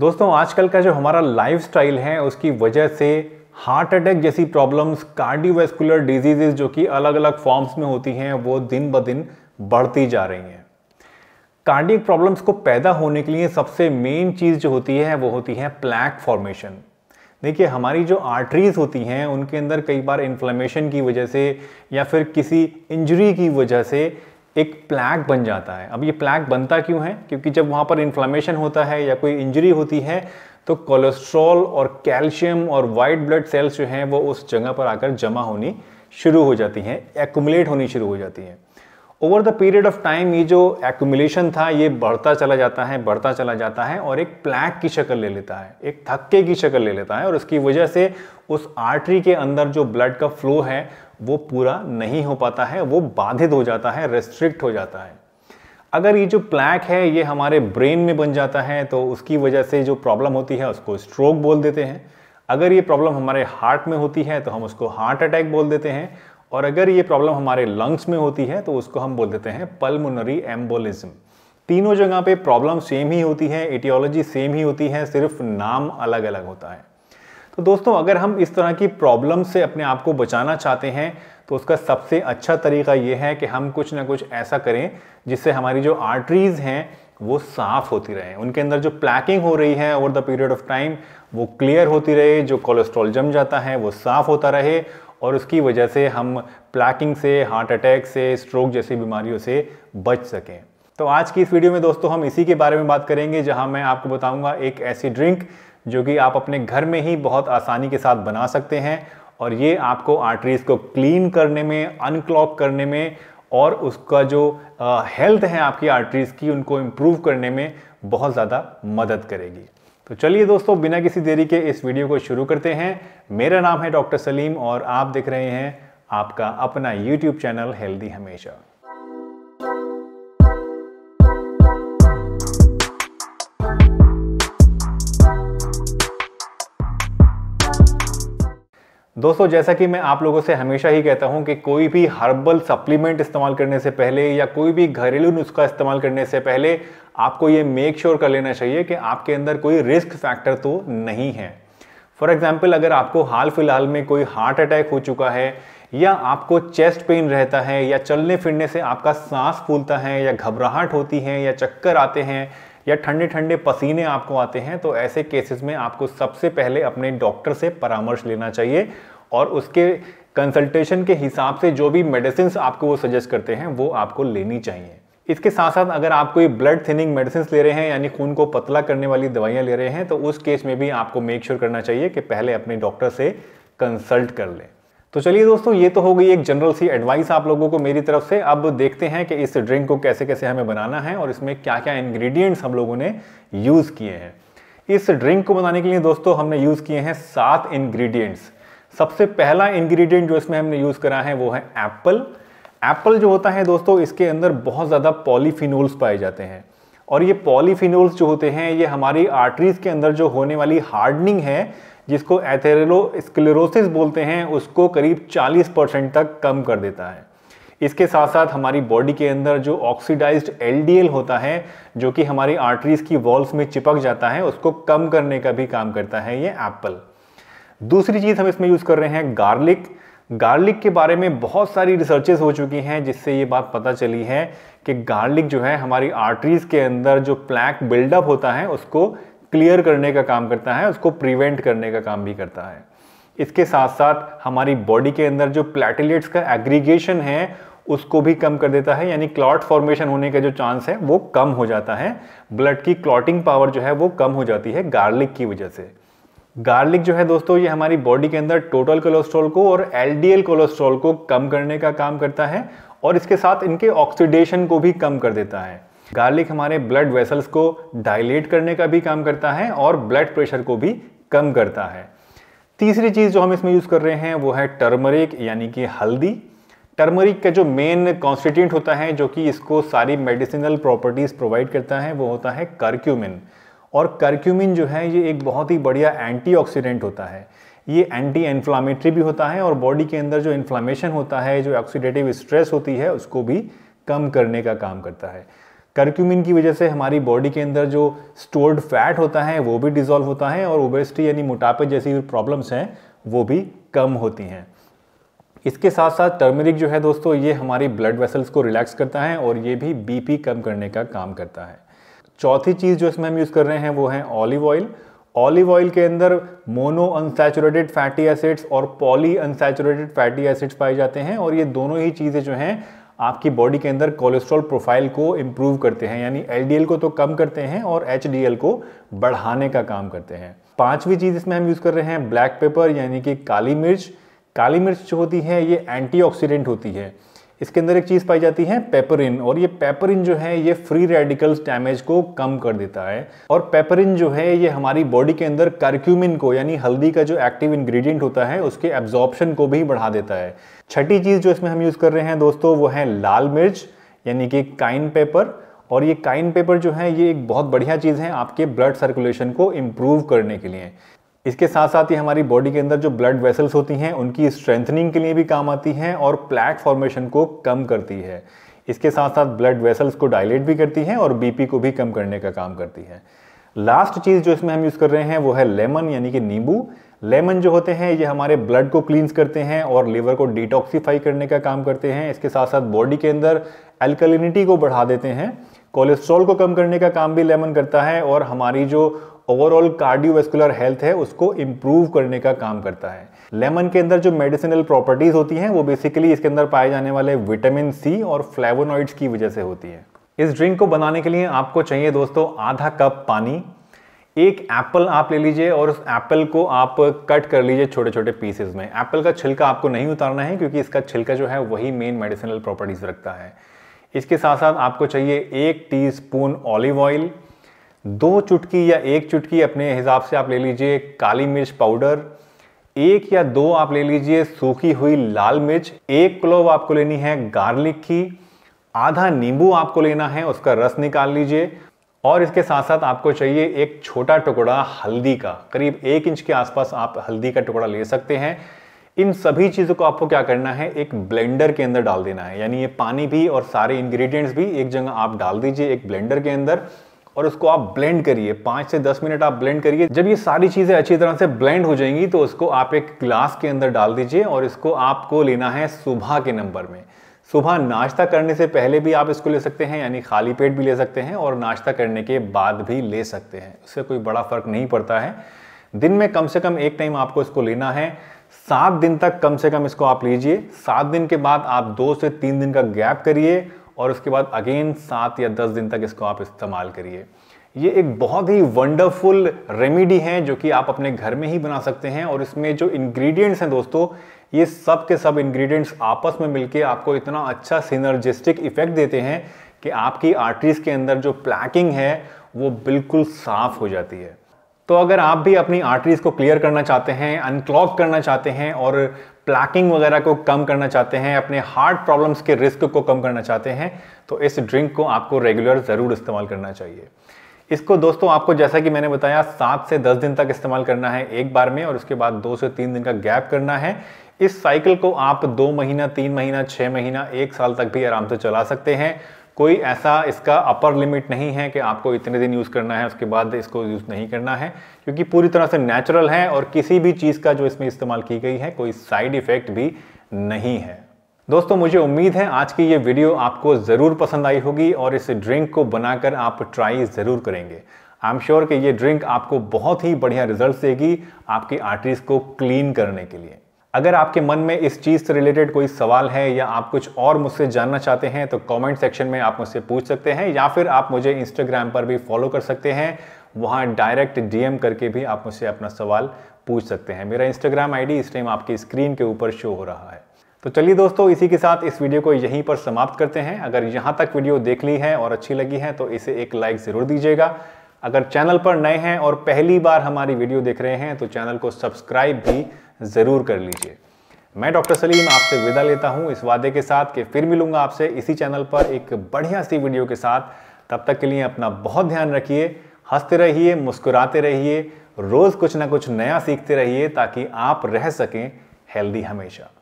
दोस्तों आजकल का जो हमारा लाइफ है उसकी वजह से हार्ट अटैक जैसी प्रॉब्लम्स कार्डियोवैस्कुलर डिजीजेज जो कि अलग अलग फॉर्म्स में होती हैं वो दिन ब दिन बढ़ती जा रही हैं कार्डियक प्रॉब्लम्स को पैदा होने के लिए सबसे मेन चीज़ जो होती है वो होती है प्लैक फॉर्मेशन देखिए हमारी जो आर्टरीज होती हैं उनके अंदर कई बार इन्फ्लेमेशन की वजह से या फिर किसी इंजरी की वजह से एक प्लैक बन जाता है अब ये प्लैक बनता क्यों है क्योंकि जब वहाँ पर इन्फ्लामेशन होता है या कोई इंजरी होती है तो कोलेस्ट्रॉल और कैल्शियम और वाइट ब्लड सेल्स जो हैं वो उस जगह पर आकर जमा होनी शुरू हो जाती हैं एकुमुलेट होनी शुरू हो जाती हैं over the period of time ये जो एकुमुलेशन था ये बढ़ता चला जाता है बढ़ता चला जाता है और एक प्लैक की शक्ल ले लेता है एक थक्के की शक्ल ले लेता है और उसकी वजह से उस आर्टरी के अंदर जो ब्लड का फ्लो है वो पूरा नहीं हो पाता है वो बाधित हो जाता है रेस्ट्रिक्ट हो जाता है अगर ये जो प्लैक है ये हमारे ब्रेन में बन जाता है तो उसकी वजह से जो प्रॉब्लम होती है उसको स्ट्रोक बोल देते हैं अगर ये प्रॉब्लम हमारे हार्ट में होती है तो हम उसको हार्ट अटैक बोल देते हैं और अगर ये प्रॉब्लम हमारे लंग्स में होती है तो उसको हम बोल देते हैं पल्मोनरी एम्बोलिज्म तीनों जगह पे प्रॉब्लम सेम ही होती है एटियोलॉजी सेम ही होती है सिर्फ नाम अलग अलग होता है तो दोस्तों अगर हम इस तरह की प्रॉब्लम से अपने आप को बचाना चाहते हैं तो उसका सबसे अच्छा तरीका ये है कि हम कुछ ना कुछ ऐसा करें जिससे हमारी जो आर्टरीज़ हैं वो साफ़ होती रहे उनके अंदर जो प्लैकिंग हो रही है over the period of time वो क्लियर होती रहे जो कोलेस्ट्रॉल जम जाता है वो साफ़ होता रहे और उसकी वजह से हम प्लैकिंग से हार्ट अटैक से स्ट्रोक जैसी बीमारियों से बच सकें तो आज की इस वीडियो में दोस्तों हम इसी के बारे में बात करेंगे जहां मैं आपको बताऊंगा एक ऐसी ड्रिंक जो कि आप अपने घर में ही बहुत आसानी के साथ बना सकते हैं और ये आपको आर्टरीज को क्लीन करने में अनक्लॉक करने में और उसका जो हेल्थ है आपकी आर्टरीज की उनको इम्प्रूव करने में बहुत ज़्यादा मदद करेगी तो चलिए दोस्तों बिना किसी देरी के इस वीडियो को शुरू करते हैं मेरा नाम है डॉक्टर सलीम और आप देख रहे हैं आपका अपना यूट्यूब चैनल हेल्दी हमेशा दोस्तों जैसा कि मैं आप लोगों से हमेशा ही कहता हूं कि कोई भी हर्बल सप्लीमेंट इस्तेमाल करने से पहले या कोई भी घरेलू नुस्खा इस्तेमाल करने से पहले आपको ये मेक श्योर sure कर लेना चाहिए कि आपके अंदर कोई रिस्क फैक्टर तो नहीं है फॉर एग्जाम्पल अगर आपको हाल फिलहाल में कोई हार्ट अटैक हो चुका है या आपको चेस्ट पेन रहता है या चलने फिरने से आपका सांस फूलता है या घबराहट होती है या चक्कर आते हैं या ठंडे ठंडे पसीने आपको आते हैं तो ऐसे केसेस में आपको सबसे पहले अपने डॉक्टर से परामर्श लेना चाहिए और उसके कंसल्टेशन के हिसाब से जो भी मेडिसिन आपको वो सजेस्ट करते हैं वो आपको लेनी चाहिए इसके साथ साथ अगर आप कोई ब्लड थिनिंग मेडिसिन ले रहे हैं यानी खून को पतला करने वाली दवाइयाँ ले रहे हैं तो उस केस में भी आपको मेक श्योर sure करना चाहिए कि पहले अपने डॉक्टर से कंसल्ट कर लें तो चलिए दोस्तों ये तो हो गई एक जनरल सी एडवाइस आप लोगों को मेरी तरफ से अब देखते हैं कि इस ड्रिंक को कैसे कैसे हमें बनाना है और इसमें क्या क्या इंग्रेडिएंट्स हम लोगों ने यूज़ किए हैं इस ड्रिंक को बनाने के लिए दोस्तों हमने यूज़ किए हैं सात इंग्रेडिएंट्स सबसे पहला इन्ग्रीडियंट जो इसमें हमने यूज़ करा है वो है एप्पल एप्पल जो होता है दोस्तों इसके अंदर बहुत ज़्यादा पॉलीफिनोल्स पाए जाते हैं और ये पॉलीफिनोल्स जो होते हैं ये हमारी आर्टरीज के अंदर जो होने वाली हार्डनिंग है जिसको एथेरेलोस्क्लेरोसिस बोलते हैं उसको करीब 40 परसेंट तक कम कर देता है इसके साथ साथ हमारी बॉडी के अंदर जो ऑक्सीडाइज्ड एलडीएल होता है जो कि हमारी आर्टरीज की वॉल्स में चिपक जाता है उसको कम करने का भी काम करता है ये एप्पल दूसरी चीज़ हम इसमें यूज़ कर रहे हैं गार्लिक गार्लिक के बारे में बहुत सारी रिसर्चेस हो चुकी हैं जिससे ये बात पता चली है कि गार्लिक जो है हमारी आर्टरीज के अंदर जो प्लैक बिल्डअप होता है उसको क्लियर करने का काम करता है उसको प्रिवेंट करने का काम भी करता है इसके साथ साथ हमारी बॉडी के अंदर जो प्लेटलेट्स का एग्रीगेशन है उसको भी कम कर देता है यानी क्लॉट फॉर्मेशन होने का जो चांस है वो कम हो जाता है ब्लड की क्लॉटिंग पावर जो है वो कम हो जाती है गार्लिक की वजह से गार्लिक जो है दोस्तों ये हमारी बॉडी के अंदर टोटल कोलेस्ट्रॉल को और एलडीएल कोलेस्ट्रॉल को कम करने का काम करता है और इसके साथ इनके ऑक्सीडेशन को भी कम कर देता है गार्लिक हमारे ब्लड वेसल्स को डायलेट करने का भी काम करता है और ब्लड प्रेशर को भी कम करता है तीसरी चीज़ जो हम इसमें यूज़ कर रहे हैं वो है टर्मरिक यानी कि हल्दी टर्मरिक का जो मेन कॉन्स्टिट्यूंट होता है जो कि इसको सारी मेडिसिनल प्रॉपर्टीज़ प्रोवाइड करता है वो होता है कर्क्यूमिन और कर्क्यूमिन जो है ये एक बहुत ही बढ़िया एंटीऑक्सीडेंट होता है ये एंटी इन्फ्लामेटरी भी होता है और बॉडी के अंदर जो इन्फ्लामेशन होता है जो ऑक्सीडेटिव स्ट्रेस होती है उसको भी कम करने का काम करता है करक्यूमिन की वजह से हमारी बॉडी के अंदर जो स्टोर्ड फैट होता है वो भी डिजॉल्व होता है और ओबेसिटी यानी मोटापे जैसी प्रॉब्लम्स हैं वो भी कम होती हैं इसके साथ साथ टर्मेरिक जो है दोस्तों ये हमारी ब्लड वेसल्स को रिलैक्स करता है और ये भी बीपी कम करने का काम करता है चौथी चीज़ जो इसमें हम यूज़ कर रहे हैं वो है ऑलिव ऑयल ऑलिव ऑयल के अंदर मोनो अनसेचुरेटेड फैटी एसिड्स और पॉली अनसेचुरेटेड फैटी एसिड्स पाए जाते हैं और ये दोनों ही चीज़ें जो हैं आपकी बॉडी के अंदर कोलेस्ट्रॉल प्रोफाइल को इम्प्रूव करते हैं यानी एल को तो कम करते हैं और एच को बढ़ाने का काम करते हैं पांचवी चीज़ इसमें हम यूज़ कर रहे हैं ब्लैक पेपर यानी कि काली मिर्च काली मिर्च जो होती है ये एंटीऑक्सीडेंट होती है इसके अंदर एक चीज़ पाई जाती है पेपरिन और ये पेपरिन जो है ये फ्री रेडिकल्स डैमेज को कम कर देता है और पेपरिन जो है ये हमारी बॉडी के अंदर कार्क्यूमिन को यानी हल्दी का जो एक्टिव इंग्रेडिएंट होता है उसके एब्जॉर्प्शन को भी बढ़ा देता है छठी चीज़ जो इसमें हम यूज़ कर रहे हैं दोस्तों वो है लाल मिर्च यानी कि काइन पेपर और ये काइन पेपर जो है ये एक बहुत बढ़िया चीज़ है आपके ब्लड सर्कुलेशन को इम्प्रूव करने के लिए इसके साथ साथ ये हमारी बॉडी के अंदर जो ब्लड वेसल्स होती हैं उनकी स्ट्रेंथनिंग के लिए भी काम आती हैं और प्लैक फॉर्मेशन को कम करती है इसके साथ साथ ब्लड वेसल्स को डायलेट भी करती हैं और बीपी को भी कम करने का काम करती है लास्ट चीज़ जो इसमें हम यूज़ कर रहे हैं वो है लेमन यानी कि नींबू लेमन जो होते हैं ये हमारे ब्लड को क्लींस करते हैं और लीवर को डिटॉक्सीफाई करने का काम करते हैं इसके साथ साथ बॉडी के अंदर एल्कलिनिटी को बढ़ा देते हैं कोलेस्ट्रॉल को कम करने का काम भी लेमन करता है और हमारी जो ओवरऑल कार्डियोवेस्कुलर हेल्थ है उसको इम्प्रूव करने का काम करता है लेमन के अंदर जो मेडिसिनल प्रॉपर्टीज होती हैं वो बेसिकली इसके अंदर पाए जाने वाले विटामिन सी और फ्लेवोनॉइड्स की वजह से होती है इस ड्रिंक को बनाने के लिए आपको चाहिए दोस्तों आधा कप पानी एक एप्पल आप ले लीजिए और उस एप्पल को आप कट कर लीजिए छोटे छोटे पीसेस में एप्पल का छिलका आपको नहीं उतारना है क्योंकि इसका छिलका जो है वही मेन मेडिसिनल प्रॉपर्टीज रखता है इसके साथ साथ आपको चाहिए एक टीस्पून ऑलिव ऑयल दो चुटकी या एक चुटकी अपने हिसाब से आप ले लीजिए काली मिर्च पाउडर एक या दो आप ले लीजिए सूखी हुई लाल मिर्च एक क्लोव आपको लेनी है गार्लिक की आधा नींबू आपको लेना है उसका रस निकाल लीजिए और इसके साथ साथ आपको चाहिए एक छोटा टुकड़ा हल्दी का करीब एक इंच के आसपास आप हल्दी का टुकड़ा ले सकते हैं इन सभी चीज़ों को आपको क्या करना है एक ब्लेंडर के अंदर डाल देना है यानी ये पानी भी और सारे इंग्रेडिएंट्स भी एक जगह आप डाल दीजिए एक ब्लेंडर के अंदर और उसको आप ब्लेंड करिए पाँच से दस मिनट आप ब्लेंड करिए जब ये सारी चीज़ें अच्छी तरह से ब्लेंड हो जाएंगी तो उसको आप एक ग्लास के अंदर डाल दीजिए और इसको आपको लेना है सुबह के नंबर में सुबह नाश्ता करने से पहले भी आप इसको ले सकते हैं यानी खाली पेट भी ले सकते हैं और नाश्ता करने के बाद भी ले सकते हैं उससे कोई बड़ा फर्क नहीं पड़ता है दिन में कम से कम एक टाइम आपको इसको लेना है सात दिन तक कम से कम इसको आप लीजिए सात दिन के बाद आप दो से तीन दिन का गैप करिए और उसके बाद अगेन सात या दस दिन तक इसको आप इस्तेमाल करिए ये एक बहुत ही वंडरफुल रेमेडी है जो कि आप अपने घर में ही बना सकते हैं और इसमें जो इंग्रेडिएंट्स हैं दोस्तों ये सब के सब इंग्रेडिएंट्स आपस में मिलके आपको इतना अच्छा सिनर्जिस्टिक इफेक्ट देते हैं कि आपकी आर्टरीज के अंदर जो प्लैकिंग है वो बिल्कुल साफ हो जाती है तो अगर आप भी अपनी आर्टरीज को क्लियर करना चाहते हैं अनक्लॉक करना चाहते हैं और प्लैकिंग वगैरह को कम करना चाहते हैं अपने हार्ट प्रॉब्लम्स के रिस्क को कम करना चाहते हैं तो इस ड्रिंक को आपको रेगुलर ज़रूर इस्तेमाल करना चाहिए इसको दोस्तों आपको जैसा कि मैंने बताया सात से दस दिन तक इस्तेमाल करना है एक बार में और उसके बाद दो से तीन दिन का गैप करना है इस साइकिल को आप दो महीना तीन महीना छः महीना एक साल तक भी आराम से चला सकते हैं कोई ऐसा इसका अपर लिमिट नहीं है कि आपको इतने दिन यूज़ करना है उसके बाद इसको यूज़ नहीं करना है क्योंकि पूरी तरह से नेचुरल है और किसी भी चीज़ का जो इसमें इस्तेमाल की गई है कोई साइड इफ़ेक्ट भी नहीं है दोस्तों मुझे उम्मीद है आज की ये वीडियो आपको ज़रूर पसंद आई होगी और इस ड्रिंक को बनाकर आप ट्राई ज़रूर करेंगे आई एम श्योर कि ये ड्रिंक आपको बहुत ही बढ़िया रिजल्ट देगी आपकी आर्टरीज को क्लीन करने के लिए अगर आपके मन में इस चीज़ से रिलेटेड कोई सवाल है या आप कुछ और मुझसे जानना चाहते हैं तो कमेंट सेक्शन में आप मुझसे पूछ सकते हैं या फिर आप मुझे इंस्टाग्राम पर भी फॉलो कर सकते हैं वहाँ डायरेक्ट डीएम करके भी आप मुझसे अपना सवाल पूछ सकते हैं मेरा इंस्टाग्राम आईडी इस टाइम आपकी स्क्रीन के ऊपर शो हो रहा है तो चलिए दोस्तों इसी के साथ इस वीडियो को यहीं पर समाप्त करते हैं अगर यहाँ तक वीडियो देख ली है और अच्छी लगी है तो इसे एक लाइक ज़रूर दीजिएगा अगर चैनल पर नए हैं और पहली बार हमारी वीडियो देख रहे हैं तो चैनल को सब्सक्राइब भी ज़रूर कर लीजिए मैं डॉक्टर सलीम आपसे विदा लेता हूं इस वादे के साथ कि फिर मिलूंगा आपसे इसी चैनल पर एक बढ़िया सी वीडियो के साथ तब तक के लिए अपना बहुत ध्यान रखिए हंसते रहिए मुस्कुराते रहिए रोज़ कुछ ना कुछ नया सीखते रहिए ताकि आप रह सकें हेल्दी हमेशा